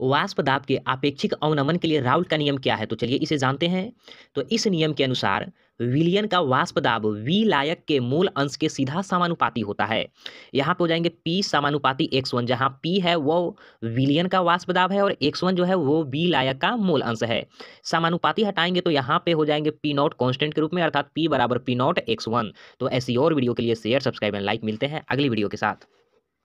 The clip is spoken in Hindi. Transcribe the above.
वाष्प दाब के आपेक्षिक अवनमन के लिए राउल का नियम क्या है तो चलिए इसे जानते हैं तो इस नियम के अनुसार विलियन का वाष्प दाब वी लायक के मूल अंश के सीधा समानुपाती होता है यहाँ पे हो जाएंगे पी समानुपाती एक्स वन जहाँ पी है वो विलियन का वाष्प दाब है और एक्स वन जो है वो वी लायक का मूल अंश है समानुपाती हटाएंगे तो यहाँ पे हो जाएंगे पी नॉट कॉन्स्टेंट के रूप में अर्थात पी बराबर पी नॉट एक्स वन तो ऐसी और वीडियो के लिए शेयर सब्सक्राइब एंड लाइक मिलते हैं अगली वीडियो के साथ